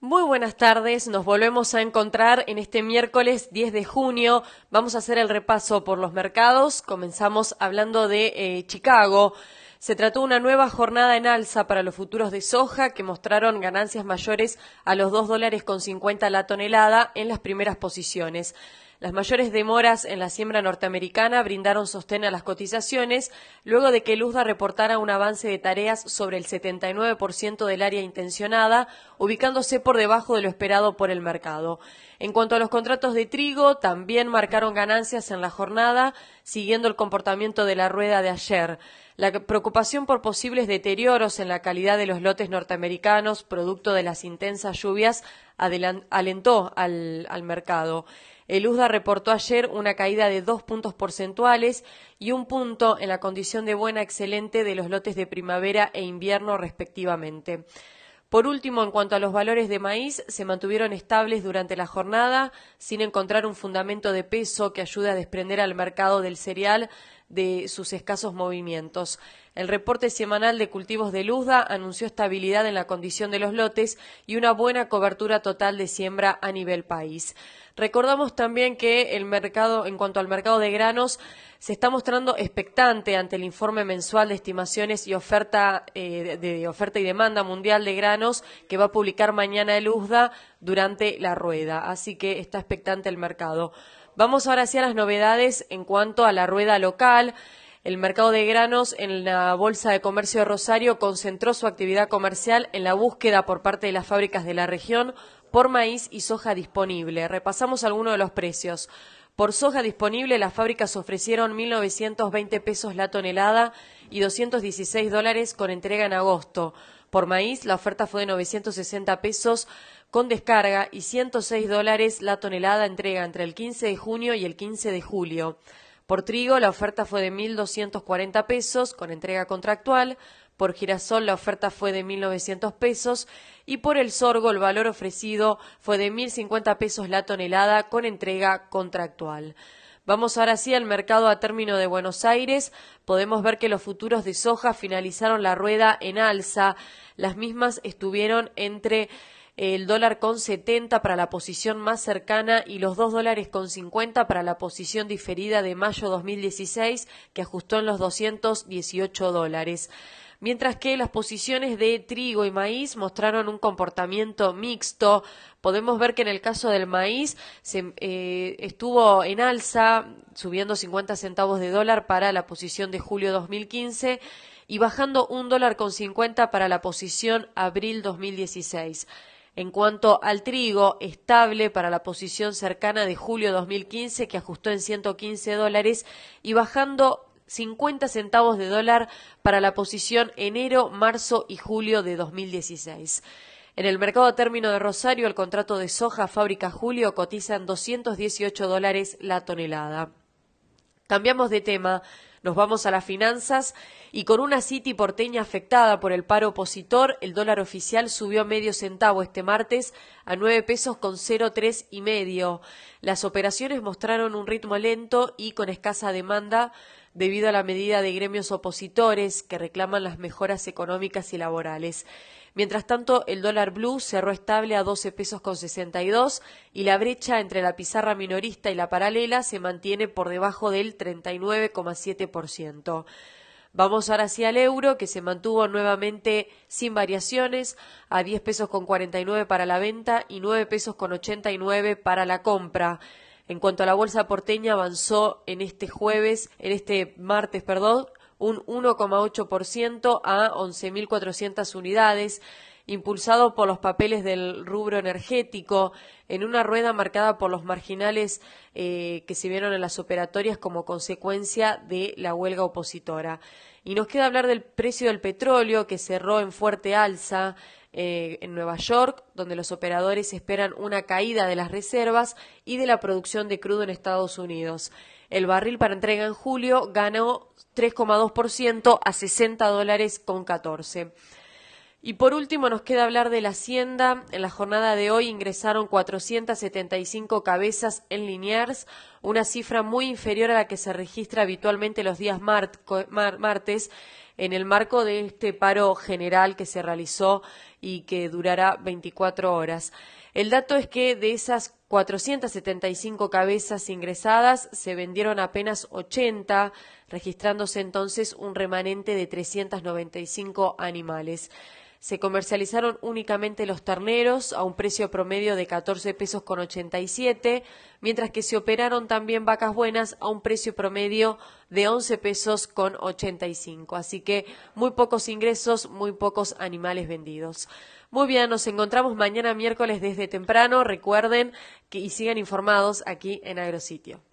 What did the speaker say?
Muy buenas tardes, nos volvemos a encontrar en este miércoles 10 de junio. Vamos a hacer el repaso por los mercados. Comenzamos hablando de eh, Chicago. Se trató de una nueva jornada en alza para los futuros de soja que mostraron ganancias mayores a los 2 dólares con 50 la tonelada en las primeras posiciones. Las mayores demoras en la siembra norteamericana brindaron sostén a las cotizaciones luego de que Luzda reportara un avance de tareas sobre el 79% del área intencionada, ubicándose por debajo de lo esperado por el mercado. En cuanto a los contratos de trigo, también marcaron ganancias en la jornada, siguiendo el comportamiento de la rueda de ayer. La preocupación por posibles deterioros en la calidad de los lotes norteamericanos, producto de las intensas lluvias, alentó al, mercado. El USDA reportó ayer una caída de dos puntos porcentuales y un punto en la condición de buena excelente de los lotes de primavera e invierno respectivamente. Por último, en cuanto a los valores de maíz, se mantuvieron estables durante la jornada, sin encontrar un fundamento de peso que ayude a desprender al mercado del cereal de sus escasos movimientos. El reporte semanal de cultivos de Luzda anunció estabilidad en la condición de los lotes y una buena cobertura total de siembra a nivel país. Recordamos también que el mercado, en cuanto al mercado de granos, se está mostrando expectante ante el informe mensual de estimaciones y oferta eh, de, oferta y demanda mundial de granos que va a publicar mañana Luzda durante la rueda. Así que está expectante el mercado. Vamos ahora hacia las novedades en cuanto a la rueda local. El mercado de granos en la Bolsa de Comercio de Rosario concentró su actividad comercial en la búsqueda por parte de las fábricas de la región por maíz y soja disponible. Repasamos algunos de los precios. Por soja disponible, las fábricas ofrecieron 1.920 pesos la tonelada y 216 dólares con entrega en agosto. Por maíz, la oferta fue de 960 pesos con descarga y 106 dólares la tonelada entrega entre el 15 de junio y el 15 de julio. Por trigo la oferta fue de 1.240 pesos con entrega contractual, por girasol la oferta fue de 1.900 pesos y por el sorgo el valor ofrecido fue de 1.050 pesos la tonelada con entrega contractual. Vamos ahora sí al mercado a término de Buenos Aires. Podemos ver que los futuros de soja finalizaron la rueda en alza. Las mismas estuvieron entre el dólar con 70 para la posición más cercana y los 2 dólares con 50 para la posición diferida de mayo 2016, que ajustó en los 218 dólares mientras que las posiciones de trigo y maíz mostraron un comportamiento mixto. Podemos ver que en el caso del maíz se, eh, estuvo en alza, subiendo 50 centavos de dólar para la posición de julio 2015 y bajando un dólar con 50 para la posición abril 2016. En cuanto al trigo, estable para la posición cercana de julio 2015, que ajustó en 115 dólares y bajando 50 centavos de dólar para la posición enero, marzo y julio de 2016. En el mercado a término de Rosario, el contrato de soja fábrica Julio cotiza en 218 dólares la tonelada. Cambiamos de tema, nos vamos a las finanzas y con una City porteña afectada por el paro opositor, el dólar oficial subió a medio centavo este martes a 9 pesos con 0,3 y medio. Las operaciones mostraron un ritmo lento y con escasa demanda debido a la medida de gremios opositores que reclaman las mejoras económicas y laborales. Mientras tanto, el dólar blue cerró estable a 12 pesos con 62 y la brecha entre la pizarra minorista y la paralela se mantiene por debajo del 39,7%. Vamos ahora hacia el euro, que se mantuvo nuevamente sin variaciones, a 10 pesos con 49 para la venta y 9 pesos con 89 para la compra. En cuanto a la bolsa porteña, avanzó en este jueves, en este martes, perdón, un 1,8% a 11.400 unidades impulsado por los papeles del rubro energético, en una rueda marcada por los marginales eh, que se vieron en las operatorias como consecuencia de la huelga opositora. Y nos queda hablar del precio del petróleo que cerró en fuerte alza eh, en Nueva York, donde los operadores esperan una caída de las reservas y de la producción de crudo en Estados Unidos. El barril para entrega en julio ganó 3,2% a 60 dólares con 14. Y por último nos queda hablar de la hacienda. En la jornada de hoy ingresaron 475 cabezas en Liniers, una cifra muy inferior a la que se registra habitualmente los días martes en el marco de este paro general que se realizó y que durará 24 horas. El dato es que de esas 475 cabezas ingresadas se vendieron apenas 80, registrándose entonces un remanente de 395 animales se comercializaron únicamente los terneros a un precio promedio de 14 pesos con 87, mientras que se operaron también vacas buenas a un precio promedio de 11 pesos con 85. Así que muy pocos ingresos, muy pocos animales vendidos. Muy bien, nos encontramos mañana miércoles desde temprano. Recuerden que y sigan informados aquí en Agrositio.